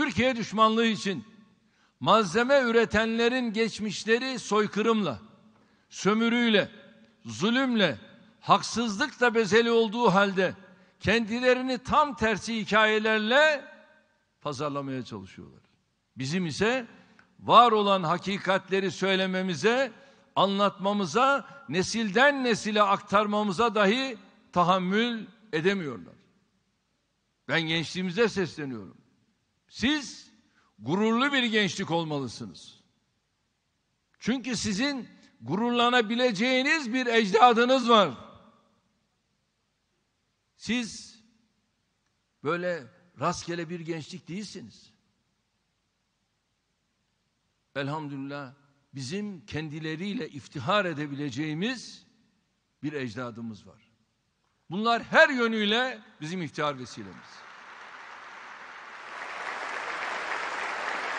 Türkiye düşmanlığı için malzeme üretenlerin geçmişleri soykırımla, sömürüyle, zulümle, haksızlıkla bezeli olduğu halde kendilerini tam tersi hikayelerle pazarlamaya çalışıyorlar. Bizim ise var olan hakikatleri söylememize, anlatmamıza, nesilden nesile aktarmamıza dahi tahammül edemiyorlar. Ben gençliğimize sesleniyorum. Siz gururlu bir gençlik olmalısınız. Çünkü sizin gururlanabileceğiniz bir ecdadınız var. Siz böyle rastgele bir gençlik değilsiniz. Elhamdülillah bizim kendileriyle iftihar edebileceğimiz bir ecdadımız var. Bunlar her yönüyle bizim iftihar vesilemiz.